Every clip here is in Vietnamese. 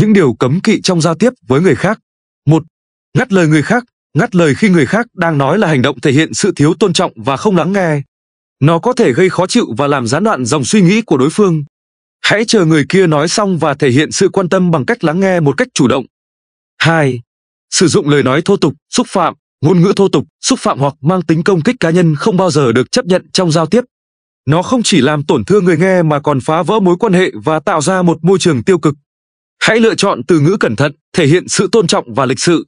những điều cấm kỵ trong giao tiếp với người khác. Một, Ngắt lời người khác, ngắt lời khi người khác đang nói là hành động thể hiện sự thiếu tôn trọng và không lắng nghe. Nó có thể gây khó chịu và làm gián đoạn dòng suy nghĩ của đối phương. Hãy chờ người kia nói xong và thể hiện sự quan tâm bằng cách lắng nghe một cách chủ động. 2. Sử dụng lời nói thô tục, xúc phạm, ngôn ngữ thô tục, xúc phạm hoặc mang tính công kích cá nhân không bao giờ được chấp nhận trong giao tiếp. Nó không chỉ làm tổn thương người nghe mà còn phá vỡ mối quan hệ và tạo ra một môi trường tiêu cực. Hãy lựa chọn từ ngữ cẩn thận, thể hiện sự tôn trọng và lịch sự.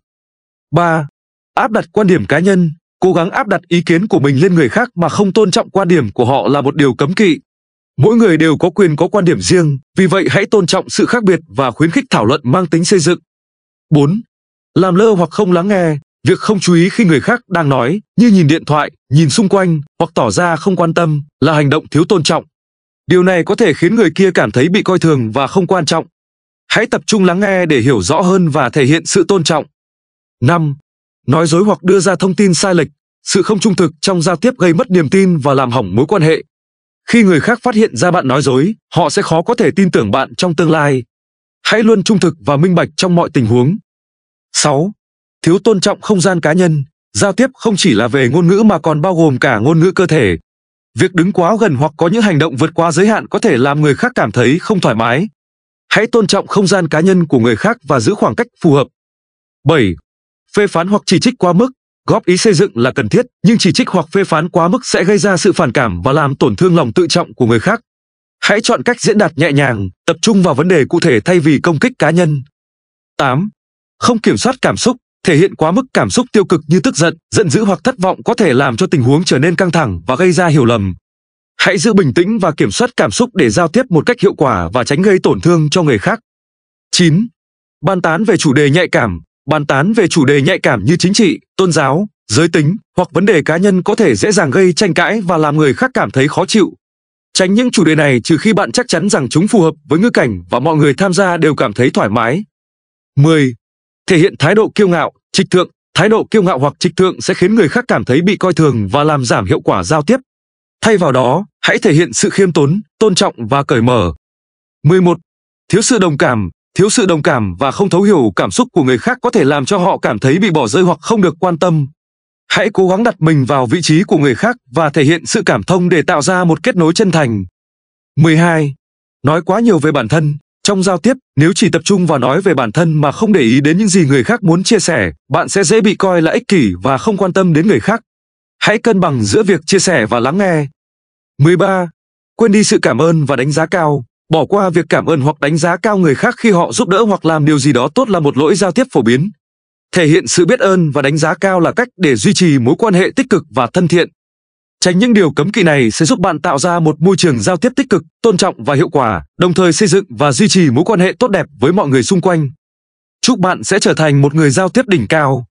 3. Áp đặt quan điểm cá nhân, cố gắng áp đặt ý kiến của mình lên người khác mà không tôn trọng quan điểm của họ là một điều cấm kỵ. Mỗi người đều có quyền có quan điểm riêng, vì vậy hãy tôn trọng sự khác biệt và khuyến khích thảo luận mang tính xây dựng. 4. Làm lơ hoặc không lắng nghe, việc không chú ý khi người khác đang nói, như nhìn điện thoại, nhìn xung quanh hoặc tỏ ra không quan tâm là hành động thiếu tôn trọng. Điều này có thể khiến người kia cảm thấy bị coi thường và không quan trọng, Hãy tập trung lắng nghe để hiểu rõ hơn và thể hiện sự tôn trọng. 5. Nói dối hoặc đưa ra thông tin sai lệch, sự không trung thực trong giao tiếp gây mất niềm tin và làm hỏng mối quan hệ. Khi người khác phát hiện ra bạn nói dối, họ sẽ khó có thể tin tưởng bạn trong tương lai. Hãy luôn trung thực và minh bạch trong mọi tình huống. 6. Thiếu tôn trọng không gian cá nhân, giao tiếp không chỉ là về ngôn ngữ mà còn bao gồm cả ngôn ngữ cơ thể. Việc đứng quá gần hoặc có những hành động vượt qua giới hạn có thể làm người khác cảm thấy không thoải mái, Hãy tôn trọng không gian cá nhân của người khác và giữ khoảng cách phù hợp. 7. Phê phán hoặc chỉ trích quá mức Góp ý xây dựng là cần thiết, nhưng chỉ trích hoặc phê phán quá mức sẽ gây ra sự phản cảm và làm tổn thương lòng tự trọng của người khác. Hãy chọn cách diễn đạt nhẹ nhàng, tập trung vào vấn đề cụ thể thay vì công kích cá nhân. 8. Không kiểm soát cảm xúc, thể hiện quá mức cảm xúc tiêu cực như tức giận, giận dữ hoặc thất vọng có thể làm cho tình huống trở nên căng thẳng và gây ra hiểu lầm. Hãy giữ bình tĩnh và kiểm soát cảm xúc để giao tiếp một cách hiệu quả và tránh gây tổn thương cho người khác. 9. Bàn tán về chủ đề nhạy cảm Bàn tán về chủ đề nhạy cảm như chính trị, tôn giáo, giới tính hoặc vấn đề cá nhân có thể dễ dàng gây tranh cãi và làm người khác cảm thấy khó chịu. Tránh những chủ đề này trừ khi bạn chắc chắn rằng chúng phù hợp với ngữ cảnh và mọi người tham gia đều cảm thấy thoải mái. 10. Thể hiện thái độ kiêu ngạo, trịch thượng Thái độ kiêu ngạo hoặc trịch thượng sẽ khiến người khác cảm thấy bị coi thường và làm giảm hiệu quả giao tiếp. Thay vào đó, hãy thể hiện sự khiêm tốn, tôn trọng và cởi mở. 11. Thiếu sự đồng cảm, thiếu sự đồng cảm và không thấu hiểu cảm xúc của người khác có thể làm cho họ cảm thấy bị bỏ rơi hoặc không được quan tâm. Hãy cố gắng đặt mình vào vị trí của người khác và thể hiện sự cảm thông để tạo ra một kết nối chân thành. 12. Nói quá nhiều về bản thân, trong giao tiếp, nếu chỉ tập trung vào nói về bản thân mà không để ý đến những gì người khác muốn chia sẻ, bạn sẽ dễ bị coi là ích kỷ và không quan tâm đến người khác. Hãy cân bằng giữa việc chia sẻ và lắng nghe, 13. Quên đi sự cảm ơn và đánh giá cao. Bỏ qua việc cảm ơn hoặc đánh giá cao người khác khi họ giúp đỡ hoặc làm điều gì đó tốt là một lỗi giao tiếp phổ biến. Thể hiện sự biết ơn và đánh giá cao là cách để duy trì mối quan hệ tích cực và thân thiện. Tránh những điều cấm kỵ này sẽ giúp bạn tạo ra một môi trường giao tiếp tích cực, tôn trọng và hiệu quả, đồng thời xây dựng và duy trì mối quan hệ tốt đẹp với mọi người xung quanh. Chúc bạn sẽ trở thành một người giao tiếp đỉnh cao.